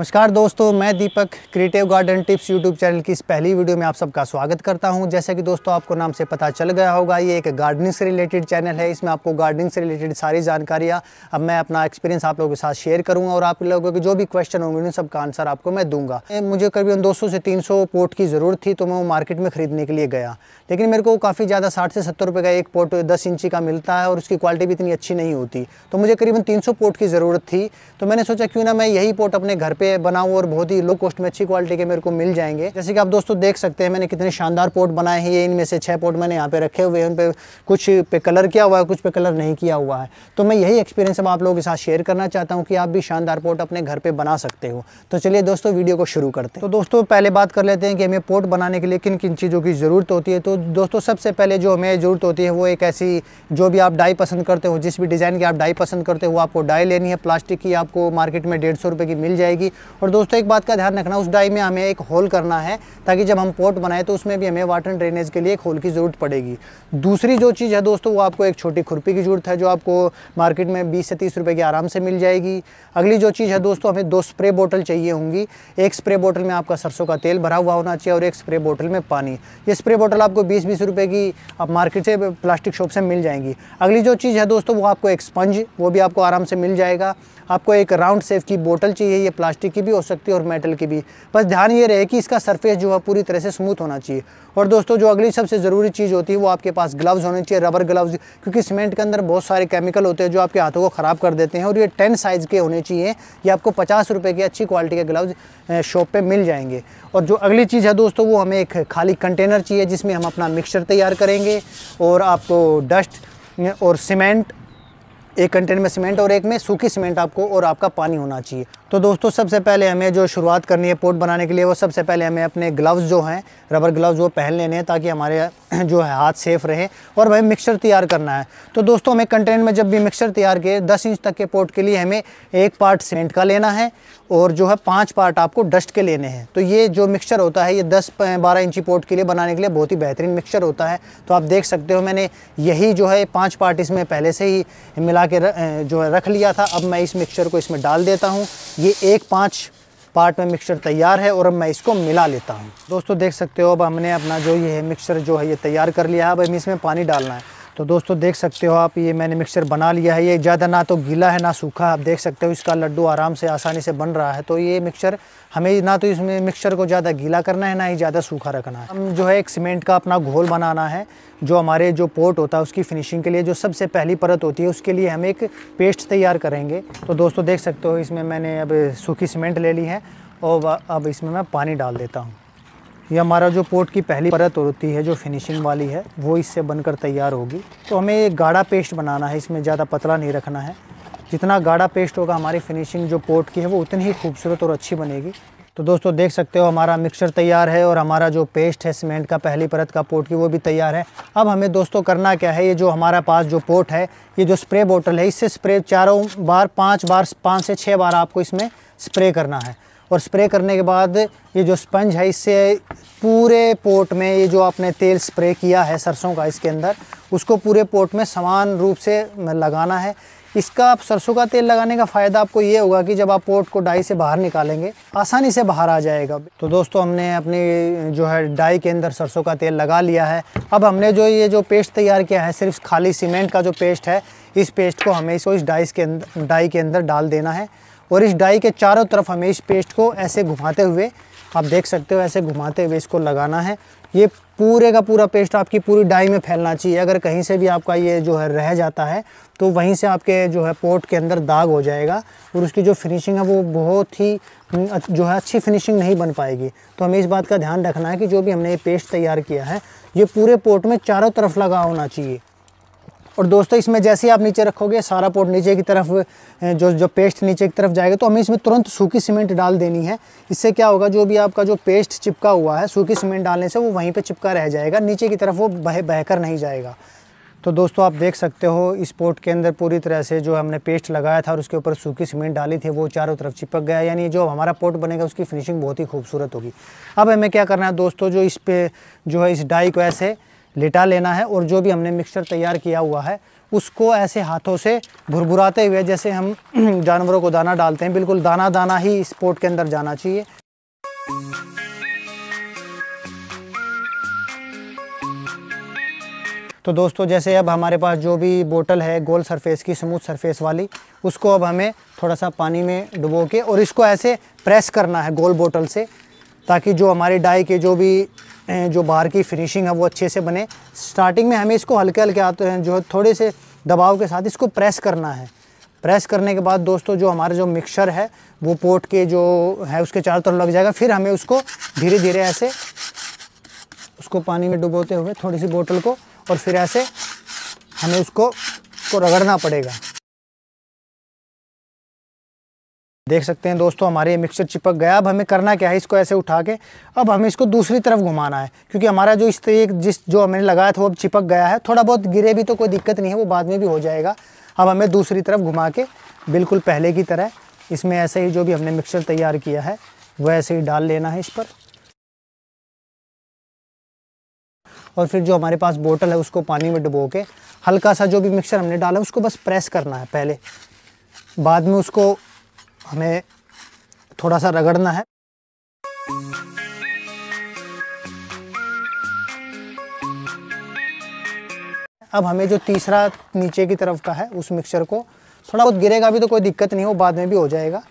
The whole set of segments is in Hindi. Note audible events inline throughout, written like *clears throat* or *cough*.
नमस्कार दोस्तों मैं Deepak creative garden tips YouTube channel की इस पहली वीडियो में आप सबका स्वागत करता हूं जैसे कि दोस्तों आपको नाम से पता चल गया होगा ये एक गार्डनिंग से रिलेटेड चैनल है इसमें आपको गार्डनिंग से रिलेटेड सारी जानकारियां अब मैं अपना एक्सपीरियंस आप लोगों के साथ शेयर करूंगा और आप लोगों के जो भी क्वेश्चन होंगे उन सबका आंसर आपको मैं दूंगा मुझे करीबन दो से तीन पोट की ज़रूरत थी तो मैं वो मार्केट में ख़रीदने के लिए गया लेकिन मेरे को काफ़ी ज़्यादा साठ से सत्तर रुपये का एक पोट दस इंची का मिलता है और उसकी क्वालिटी भी इतनी अच्छी नहीं होती तो मुझे करीबन तीन पोट की ज़रूरत थी तो मैंने सोचा क्यों ना मैं यही पोट अपने घर पर से बनाऊँ और बहुत ही लो कॉस्ट में अच्छी क्वालिटी के मेरे को मिल जाएंगे जैसे कि आप दोस्तों देख सकते हैं मैंने कितने शानदार पोर्ट बनाए हैं ये इनमें से छः पोर्ट मैंने यहाँ पे रखे हुए हैं उन पर कुछ पे कलर किया हुआ है कुछ पे कलर नहीं किया हुआ है तो मैं यही एक्सपीरियंस अब आप लोगों के साथ शेयर करना चाहता हूँ कि आप भी शानदार पोर्ट अपने घर पर बना सकते हो तो चलिए दोस्तों वीडियो को शुरू करते हैं तो दोस्तों पहले बात कर लेते हैं कि हमें पोर्ट बनाने के लिए किन किन चीज़ों की ज़रूरत होती है तो दोस्तों सबसे पहले जो हमें ज़रूरत होती है वो एक ऐसी जो भी आप डाई पसंद करते हो जिस भी डिज़ाइन की आप डाई पसंद करते हो आपको डाई लेनी है प्लास्टिक की आपको मार्केट में डेढ़ सौ की मिल जाएगी और दोस्तों एक बात का ध्यान रखना उस डाई में हमें एक होल करना है ताकि जब हम पोर्ट बनाएं तो उसमें भी हमें वाटर ड्रेनेज के लिए एक होल की ज़रूरत पड़ेगी दूसरी जो चीज़ है दोस्तों वो आपको एक छोटी खुरपी की ज़रूरत है जो आपको मार्केट में बीस से तीस रुपये की आराम से मिल जाएगी अगली जो चीज़ है दोस्तों हमें दो स्प्रे बोटल चाहिए होंगी एक स्प्रे बोटल में आपका सरसों का तेल भरा हुआ होना चाहिए और एक स्प्रे बोटल में पानी ये स्प्रे बोटल आपको बीस बीस रुपये की आप मार्केट से प्लास्टिक शॉप से मिल जाएंगी अगली जो चीज़ है दोस्तों वो आपको एक स्पंज वो भी आपको आराम से मिल जाएगा आपको एक राउंड सेफ की बोतल चाहिए ये प्लास्टिक की भी हो सकती है और मेटल की भी बस ध्यान ये रहे कि इसका सरफेस जो है पूरी तरह से स्मूथ होना चाहिए और दोस्तों जो अगली सबसे ज़रूरी चीज़ होती है वो आपके पास ग्लव्स होने चाहिए रबर ग्लव्स क्योंकि सीमेंट के अंदर बहुत सारे केमिकल होते हैं जो आपके हाथों को ख़राब कर देते हैं और ये टेन साइज़ के होने चाहिए ये आपको पचास रुपये की अच्छी क्वालिटी के ग्लव्स शॉप पर मिल जाएंगे और जो अगली चीज़ है दोस्तों वो हमें एक खाली कंटेनर चाहिए जिसमें हम अपना मिक्सचर तैयार करेंगे और आपको डस्ट और सीमेंट एक कंटेनर में सीमेंट और एक में सूखी सीमेंट आपको और आपका पानी होना चाहिए तो दोस्तों सबसे पहले हमें जो शुरुआत करनी है पोर्ट बनाने के लिए वो सबसे पहले हमें अपने ग्लव्स जो हैं रबर ग्लव्स वो पहन लेने हैं ताकि हमारे *clears throat* जो है हाथ सेफ रहे और भाई मिक्सर तैयार करना है तो दोस्तों हमें कंटेंट में जब भी मिक्सर तैयार किए दस इंच तक के पोर्ट के लिए हमें एक पार्ट सीमेंट का लेना है और जो है पाँच पार्ट आपको डस्ट के लेने हैं तो ये जो मिक्सचर होता है ये दस बारह इंची पोर्ट के लिए बनाने के लिए बहुत ही बेहतरीन मिक्सचर होता है तो आप देख सकते हो मैंने यही जो है पाँच पार्ट इसमें पहले से ही मिला के जो है रख लिया था अब मैं इस मिक्सचर को इसमें डाल देता हूँ ये एक पाँच पार्ट में मिक्सचर तैयार है और अब मैं इसको मिला लेता हूँ दोस्तों देख सकते हो अब हमने अपना जो ये है मिक्सचर जो है ये तैयार कर लिया है अब हमें इसमें पानी डालना है तो दोस्तों देख सकते हो आप ये मैंने मिक्सचर बना लिया है ये ज़्यादा ना तो गीला है ना सूखा आप देख सकते हो इसका लड्डू आराम से आसानी से बन रहा है तो ये मिक्सचर हमें ना तो इसमें मिक्सचर को ज़्यादा गीला करना है ना ही ज़्यादा सूखा रखना है हम जो है एक सीमेंट का अपना घोल बनाना है जो हमारे जो पोर्ट होता है उसकी फिनिशिंग के लिए जो सबसे पहली परत होती है उसके लिए हम एक पेस्ट तैयार करेंगे तो दोस्तों देख सकते हो इसमें मैंने अब सूखी सीमेंट ले ली है और अब इसमें मैं पानी डाल देता हूँ ये हमारा जो पोर्ट की पहली परत होती है जो फिनिशिंग वाली है वो इससे बनकर तैयार होगी तो हमें ये गाढ़ा पेस्ट बनाना है इसमें ज़्यादा पतला नहीं रखना है जितना गाढ़ा पेस्ट होगा हमारी फिनिशिंग जो पोर्ट की है वो उतनी ही खूबसूरत और अच्छी बनेगी तो दोस्तों देख सकते हो हमारा मिक्सचर तैयार है और हमारा जो पेस्ट है सीमेंट का पहली परत का पोर्ट की वो भी तैयार है अब हमें दोस्तों करना क्या है ये जो हमारा पास जो पोर्ट है ये जो स्प्रे बोतल है इससे स्प्रे चारों बार पाँच बार पाँच से छः बार आपको इसमें स्प्रे करना है और स्प्रे करने के बाद ये जो स्पंज है इससे पूरे पोट में ये जो आपने तेल स्प्रे किया है सरसों का इसके अंदर उसको पूरे पोट में समान रूप से लगाना है इसका आप सरसों का तेल लगाने का फ़ायदा आपको ये होगा कि जब आप पोट को डाई से बाहर निकालेंगे आसानी से बाहर आ जाएगा तो दोस्तों हमने अपनी जो है डाई के अंदर सरसों का तेल लगा लिया है अब हमने जो ये जो पेस्ट तैयार किया है सिर्फ खाली सीमेंट का जो पेस्ट है इस पेस्ट को हमें इस डाइस के अंदर डाई के अंदर डाल देना है और इस डाई के चारों तरफ हमें इस पेस्ट को ऐसे घुमाते हुए आप देख सकते हो ऐसे घुमाते हुए इसको लगाना है ये पूरे का पूरा पेस्ट आपकी पूरी डाई में फैलना चाहिए अगर कहीं से भी आपका ये जो है रह जाता है तो वहीं से आपके जो है पोर्ट के अंदर दाग हो जाएगा और उसकी जो फिनिशिंग है वो बहुत ही जो है अच्छी फिनिशिंग नहीं बन पाएगी तो हमें इस बात का ध्यान रखना है कि जो भी हमने ये पेस्ट तैयार किया है ये पूरे पोर्ट में चारों तरफ लगा होना चाहिए और दोस्तों इसमें जैसे ही आप नीचे रखोगे सारा पोर्ट नीचे की तरफ जो जो पेस्ट नीचे की तरफ जाएगा तो हमें इसमें तुरंत सूखी सीमेंट डाल देनी है इससे क्या होगा जो भी आपका जो पेस्ट चिपका हुआ है सूखी सीमेंट डालने से वो वहीं पर चिपका रह जाएगा नीचे की तरफ वो बह बहकर नहीं जाएगा तो दोस्तों आप देख सकते हो इस पोर्ट के अंदर पूरी तरह से जो हमने पेस्ट लगाया था और उसके ऊपर सूखी सीमेंट डाली थी वो चारों तरफ चिपक गया यानी जो हमारा पोर्ट बनेगा उसकी फिनिशिंग बहुत ही खूबसूरत होगी अब हमें क्या करना है दोस्तों जो इस पे जो है इस डाई को ऐसे लिटा लेना है और जो भी हमने मिक्सचर तैयार किया हुआ है उसको ऐसे हाथों से भुरभुराते हुए जैसे हम *clears throat* जानवरों को दाना डालते हैं बिल्कुल दाना दाना ही इस पोट के अंदर जाना चाहिए तो दोस्तों जैसे अब हमारे पास जो भी बोतल है गोल सरफेस की स्मूथ सरफेस वाली उसको अब हमें थोड़ा सा पानी में डुबो के और इसको ऐसे प्रेस करना है गोल बोतल से ताकि जो हमारी डाई के जो भी जो बाहर की फिनिशिंग है वो अच्छे से बने स्टार्टिंग में हमें इसको हल्के हल्के आते हैं जो है थोड़े से दबाव के साथ इसको प्रेस करना है प्रेस करने के बाद दोस्तों जो हमारा जो मिक्सर है वो पोट के जो है उसके चारों तरफ लग जाएगा फिर हमें उसको धीरे धीरे ऐसे उसको पानी में डुबोते हुए थोड़ी सी बोतल को और फिर ऐसे हमें उसको को रगड़ना पड़ेगा देख सकते हैं दोस्तों हमारे ये मिक्सचर चिपक गया अब हमें करना क्या है इसको ऐसे उठा के अब हमें इसको दूसरी तरफ घुमाना है क्योंकि हमारा जो इस एक जिस जो हमने लगाया था वो अब चिपक गया है थोड़ा बहुत गिरे भी तो कोई दिक्कत नहीं है वो बाद में भी हो जाएगा अब हमें दूसरी तरफ घुमा के बिल्कुल पहले की तरह इसमें ऐसे ही जो भी हमने मिक्सचर तैयार किया है वह ऐसे ही डाल लेना है इस पर और फिर जो हमारे पास बोतल है उसको पानी में डुबो के हल्का सा जो भी मिक्सचर हमने डाला है उसको बस प्रेस करना है पहले बाद में उसको हमें थोड़ा सा रगड़ना है अब हमें जो तीसरा नीचे की तरफ का है उस मिक्सचर को थोड़ा बहुत गिरेगा भी तो कोई दिक्कत नहीं हो बाद में भी हो जाएगा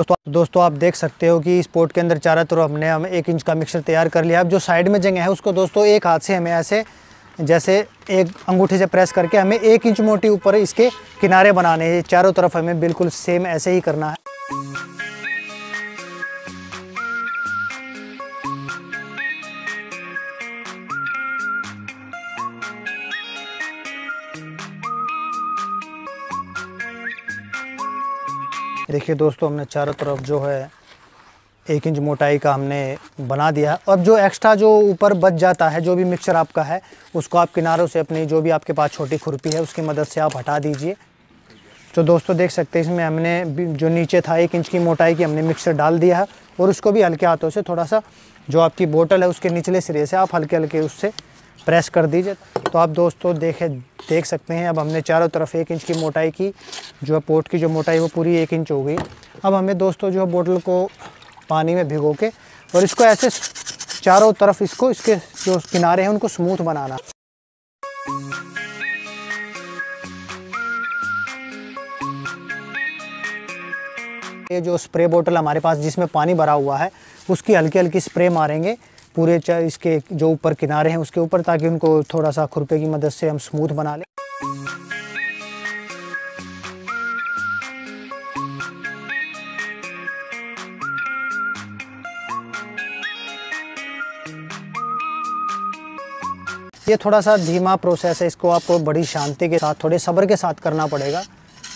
दोस्तों दोस्तों आप देख सकते हो कि इस पोर्ट के अंदर चारों तरफ हमने हम एक इंच का मिक्सर तैयार कर लिया अब जो साइड में जगह है उसको दोस्तों एक हाथ से हमें ऐसे जैसे एक अंगूठे से प्रेस करके हमें एक इंच मोटी ऊपर इसके किनारे बनाने हैं चारों तरफ हमें बिल्कुल सेम ऐसे ही करना है देखिए दोस्तों हमने चारों तरफ जो है एक इंच मोटाई का हमने बना दिया अब जो एक्स्ट्रा जो ऊपर बच जाता है जो भी मिक्सचर आपका है उसको आप किनारों से अपनी जो भी आपके पास छोटी खुरपी है उसकी मदद से आप हटा दीजिए तो दोस्तों देख सकते हैं इसमें हमने जो नीचे था एक इंच की मोटाई की हमने मिक्सचर डाल दिया है और उसको भी हल्के हाथों से थोड़ा सा जो आपकी बोतल है उसके निचले सिरे से आप हल्के हल्के उससे प्रेस कर दीजिए तो आप दोस्तों देखे देख सकते हैं अब हमने चारों तरफ एक इंच की मोटाई की जो है पोर्ट की जो मोटाई वो पूरी एक इंच हो गई अब हमें दोस्तों जो है बोटल को पानी में भिगो के और इसको ऐसे चारों तरफ इसको इसके जो किनारे हैं उनको स्मूथ बनाना ये जो स्प्रे बोतल हमारे पास जिसमें पानी भरा हुआ है उसकी हल्की हल्की स्प्रे मारेंगे पूरे इसके जो ऊपर किनारे हैं उसके ऊपर ताकि उनको थोड़ा सा खुरपे की मदद से हम स्मूथ बना लें ये थोड़ा सा धीमा प्रोसेस है इसको आपको बड़ी शांति के साथ थोड़े सब्र के साथ करना पड़ेगा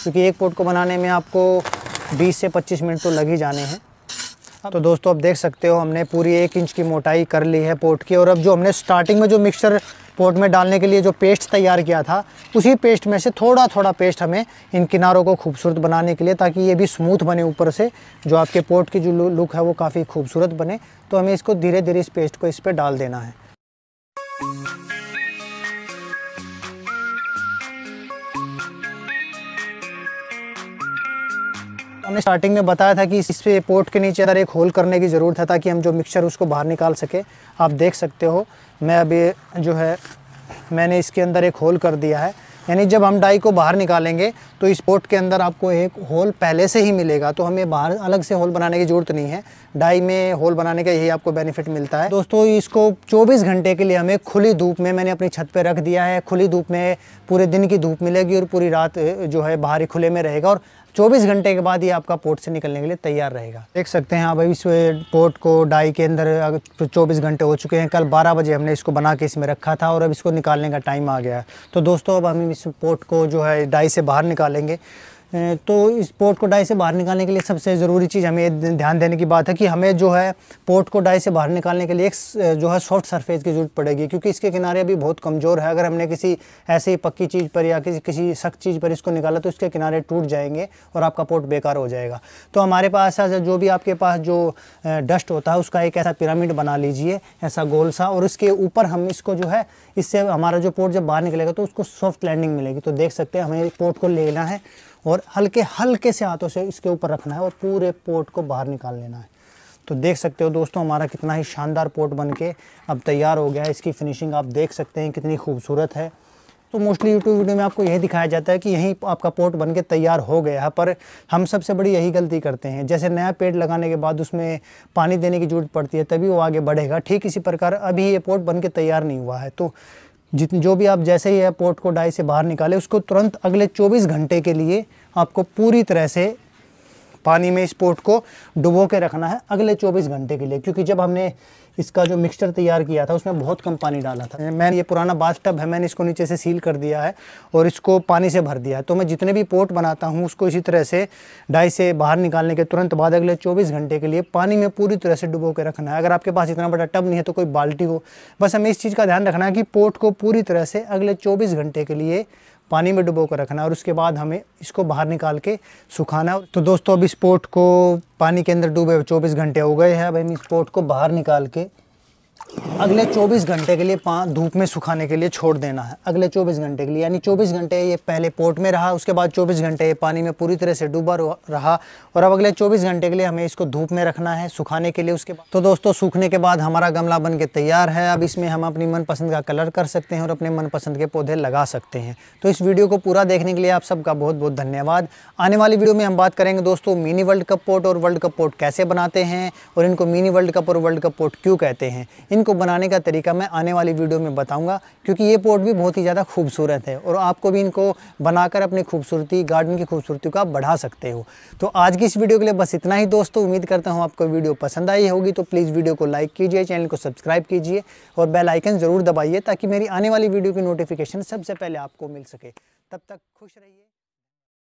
क्योंकि एक पोट को बनाने में आपको 20 से 25 मिनट तो लग ही जाने हैं तो दोस्तों आप देख सकते हो हमने पूरी एक इंच की मोटाई कर ली है पोट की और अब जो हमने स्टार्टिंग में जो मिक्सचर पोट में डालने के लिए जो पेस्ट तैयार किया था उसी पेस्ट में से थोड़ा थोड़ा पेस्ट हमें इन किनारों को खूबसूरत बनाने के लिए ताकि ये भी स्मूथ बने ऊपर से जो आपके पोट की जो लुक है वो काफ़ी खूबसूरत बने तो हमें इसको धीरे धीरे इस पेस्ट को इस पर डाल देना है हमने स्टार्टिंग में बताया था कि इस पे पोर्ट के नीचे अगर एक होल करने की ज़रूरत है ताकि हम जो मिक्सचर उसको बाहर निकाल सके आप देख सकते हो मैं अभी जो है मैंने इसके अंदर एक होल कर दिया है यानी जब हम डाई को बाहर निकालेंगे तो इस पोर्ट के अंदर आपको एक होल पहले से ही मिलेगा तो हमें बाहर अलग से होल बनाने की ज़रूरत नहीं है डाई में होल बनाने का यही आपको बेनिफिट मिलता है दोस्तों इसको 24 घंटे के लिए हमें खुली धूप में मैंने अपनी छत पे रख दिया है खुली धूप में पूरे दिन की धूप मिलेगी और पूरी रात जो है बाहर खुले में रहेगा और 24 घंटे के बाद ये आपका पोर्ट से निकलने के लिए तैयार रहेगा देख सकते हैं आप अभी इस पोर्ट को डाई के अंदर तो चौबीस घंटे हो चुके हैं कल बारह बजे हमने इसको बना के इसमें रखा था और अब इसको निकालने का टाइम आ गया है तो दोस्तों अब हम इस पोर्ट को जो है डाई से बाहर निकालेंगे तो इस पोर्ट को डाई से बाहर निकालने के लिए सबसे ज़रूरी चीज़ हमें ध्यान देने की बात है कि हमें जो है पोर्ट को डाई से बाहर निकालने के लिए एक जो है सॉफ्ट सरफेस की ज़रूरत पड़ेगी क्योंकि इसके किनारे अभी बहुत कमज़ोर है अगर हमने किसी ऐसे ही पक्की चीज़ पर या किसी किसी सख्त चीज़ पर इसको निकाला तो इसके किनारे टूट जाएंगे और आपका पोर्ट बेकार हो जाएगा तो हमारे पास ऐसा जो भी आपके पास जो डस्ट होता है उसका एक ऐसा पिरामिड बना लीजिए ऐसा गोल सा और इसके ऊपर हम इसको जो है इससे हमारा जो पोर्ट जब बाहर निकलेगा तो उसको सॉफ्ट लैंडिंग मिलेगी तो देख सकते हैं हमें पोर्ट को लेना है और हल्के हल्के से हाथों से इसके ऊपर रखना है और पूरे पोर्ट को बाहर निकाल लेना है तो देख सकते हो दोस्तों हमारा कितना ही शानदार पोर्ट बन के अब तैयार हो गया है इसकी फिनिशिंग आप देख सकते हैं कितनी खूबसूरत है तो मोस्टली यूट्यूब वीडियो में आपको यही दिखाया जाता है कि यहीं आपका पोर्ट बन के तैयार हो गया है पर हम सबसे बड़ी यही गलती करते हैं जैसे नया पेड़ लगाने के बाद उसमें पानी देने की जरूरत पड़ती है तभी वो आगे बढ़ेगा ठीक इसी प्रकार अभी ये पोर्ट बन के तैयार नहीं हुआ है तो जितने जो भी आप जैसे ही एयरपोर्ट को डाई से बाहर निकाले उसको तुरंत अगले 24 घंटे के लिए आपको पूरी तरह से पानी में इस पोर्ट को डुबो के रखना है अगले 24 घंटे के लिए क्योंकि जब हमने इसका जो मिक्सचर तैयार किया था उसमें बहुत कम पानी डाला था मैंने ये पुराना बाथ टब है मैंने इसको नीचे से सील कर दिया है और इसको पानी से भर दिया है तो मैं जितने भी पोर्ट बनाता हूँ उसको इसी तरह से डाई से बाहर निकालने के तुरंत बाद अगले चौबीस घंटे के लिए पानी में पूरी तरह से डुबो के रखना है अगर आपके पास इतना बड़ा टब नहीं है तो कोई बाल्टी हो बस हमें इस चीज़ का ध्यान रखना है कि पोर्ट को पूरी तरह से अगले चौबीस घंटे के लिए पानी में डुबो कर रखना और उसके बाद हमें इसको बाहर निकाल के सुखाना तो दोस्तों अब इस पोट को पानी के अंदर डूबे 24 घंटे हो गए हैं अब हम इस पोट को बाहर निकाल के अगले 24 घंटे के लिए धूप में सुखाने के लिए छोड़ देना है अगले 24 घंटे के लिए यानी 24 घंटे ये पहले पोर्ट में रहा उसके बाद 24 घंटे ये पानी में पूरी तरह से डूबा रहा और अब अगले 24 घंटे के लिए हमें इसको धूप में रखना है सुखाने के लिए उसके बाद तो दोस्तों सूखने के बाद हमारा गमला बन के तैयार है अब इसमें हम अपनी मनपसंद का कलर कर सकते हैं और अपने मनपसंद के पौधे लगा सकते हैं तो इस वीडियो को पूरा देखने के लिए आप सबका बहुत बहुत धन्यवाद आने वाली वीडियो में हम बात करेंगे दोस्तों मिनी वर्ल्ड कप पोर्ट और वर्ल्ड कप पोर्ट कैसे बनाते हैं और इनको मिनी वर्ल्ड कप और वर्ल्ड कप पोर्ट क्यों कहते हैं इनको बनाने का तरीका मैं आने वाली वीडियो में बताऊँगा क्योंकि ये पोर्ट भी बहुत ही ज़्यादा खूबसूरत है और आपको भी इनको बनाकर अपनी खूबसूरती गार्डन की खूबसूरती को आप बढ़ा सकते हो तो आज की इस वीडियो के लिए बस इतना ही दोस्तों उम्मीद करता हूँ आपको वीडियो पसंद आई होगी तो प्लीज़ वीडियो को लाइक कीजिए चैनल को सब्सक्राइब कीजिए और बेलाइकन ज़रूर दबाइए ताकि मेरी आने वाली वीडियो की नोटिफिकेशन सबसे पहले आपको मिल सके तब तक खुश रहिए